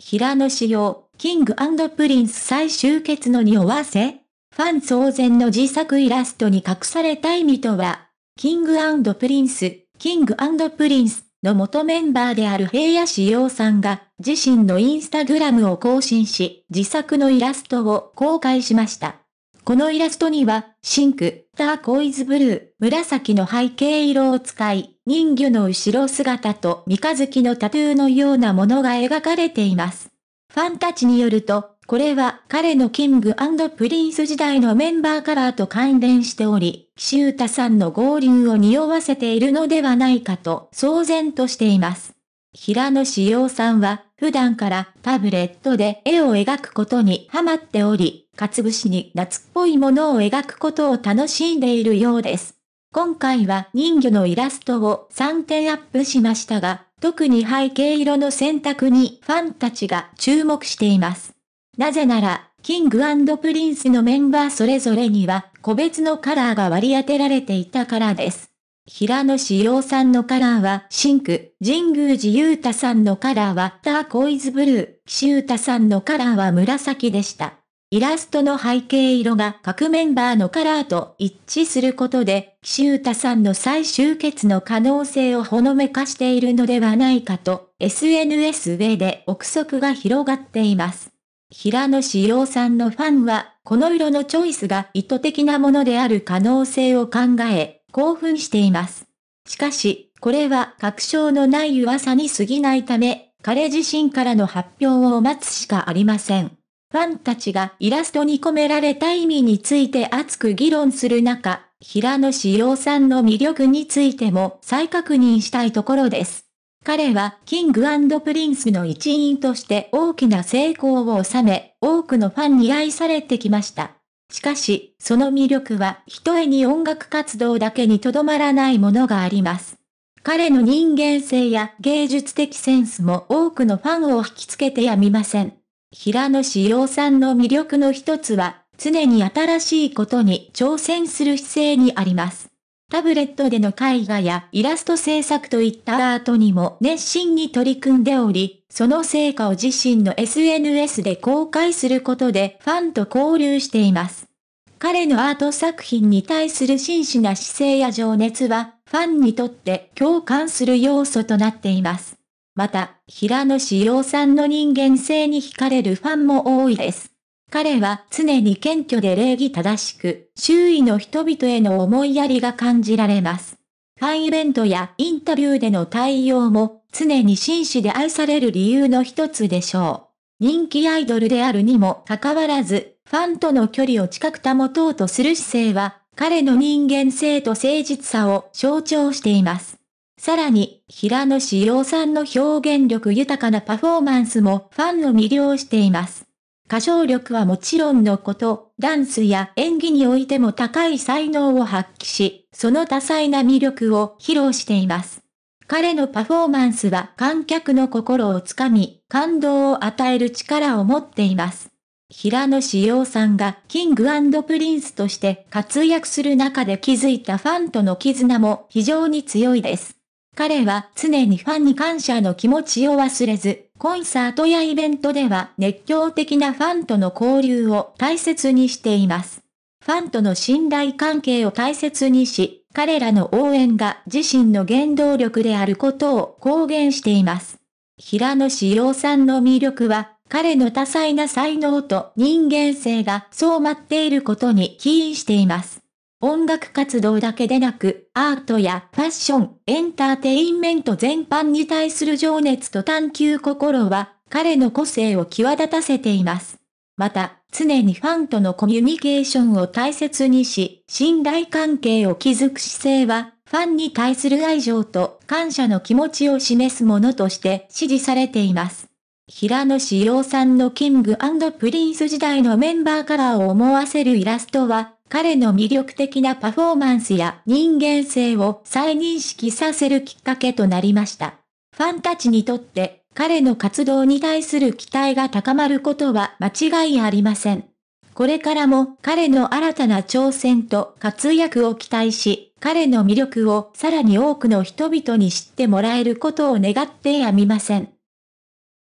平野紫耀、キングプリンス最終決の匂わせファン騒然の自作イラストに隠された意味とは、キングプリンス、キングプリンスの元メンバーである平野紫耀さんが、自身のインスタグラムを更新し、自作のイラストを公開しました。このイラストには、シンク、ターコイズブルー、紫の背景色を使い、人魚の後ろ姿と三日月のタトゥーのようなものが描かれています。ファンたちによると、これは彼のキングプリンス時代のメンバーカラーと関連しており、岸歌さんの合流を匂わせているのではないかと騒然としています。平野志陽さんは、普段からタブレットで絵を描くことにハマっており、かつぶしに夏っぽいものを描くことを楽しんでいるようです。今回は人魚のイラストを3点アップしましたが、特に背景色の選択にファンたちが注目しています。なぜなら、キングプリンスのメンバーそれぞれには個別のカラーが割り当てられていたからです。平野志陽さんのカラーはシンク、神宮寺雄太さんのカラーはターコイズブルー、岸優太さんのカラーは紫でした。イラストの背景色が各メンバーのカラーと一致することで、岸歌さんの再集結の可能性をほのめかしているのではないかと、SNS 上で憶測が広がっています。平野志陽さんのファンは、この色のチョイスが意図的なものである可能性を考え、興奮しています。しかし、これは確証のない噂に過ぎないため、彼自身からの発表を待つしかありません。ファンたちがイラストに込められた意味について熱く議論する中、平野志陽さんの魅力についても再確認したいところです。彼はキングプリンスの一員として大きな成功を収め、多くのファンに愛されてきました。しかし、その魅力は一重に音楽活動だけにとどまらないものがあります。彼の人間性や芸術的センスも多くのファンを引きつけてやみません。平野紫耀さんの魅力の一つは、常に新しいことに挑戦する姿勢にあります。タブレットでの絵画やイラスト制作といったアートにも熱心に取り組んでおり、その成果を自身の SNS で公開することでファンと交流しています。彼のアート作品に対する真摯な姿勢や情熱は、ファンにとって共感する要素となっています。また、平野志陽さんの人間性に惹かれるファンも多いです。彼は常に謙虚で礼儀正しく、周囲の人々への思いやりが感じられます。ファンイベントやインタビューでの対応も常に紳士で愛される理由の一つでしょう。人気アイドルであるにもかかわらず、ファンとの距離を近く保とうとする姿勢は、彼の人間性と誠実さを象徴しています。さらに、平野紫耀さんの表現力豊かなパフォーマンスもファンを魅了しています。歌唱力はもちろんのこと、ダンスや演技においても高い才能を発揮し、その多彩な魅力を披露しています。彼のパフォーマンスは観客の心をつかみ、感動を与える力を持っています。平野紫耀さんがキングプリンスとして活躍する中で築いたファンとの絆も非常に強いです。彼は常にファンに感謝の気持ちを忘れず、コンサートやイベントでは熱狂的なファンとの交流を大切にしています。ファンとの信頼関係を大切にし、彼らの応援が自身の原動力であることを公言しています。平野志陽さんの魅力は、彼の多彩な才能と人間性がそう待っていることに起因しています。音楽活動だけでなく、アートやファッション、エンターテインメント全般に対する情熱と探求心は、彼の個性を際立たせています。また、常にファンとのコミュニケーションを大切にし、信頼関係を築く姿勢は、ファンに対する愛情と感謝の気持ちを示すものとして支持されています。平野志陽さんのキングプリンス時代のメンバーカラーを思わせるイラストは、彼の魅力的なパフォーマンスや人間性を再認識させるきっかけとなりました。ファンたちにとって彼の活動に対する期待が高まることは間違いありません。これからも彼の新たな挑戦と活躍を期待し、彼の魅力をさらに多くの人々に知ってもらえることを願ってやみません。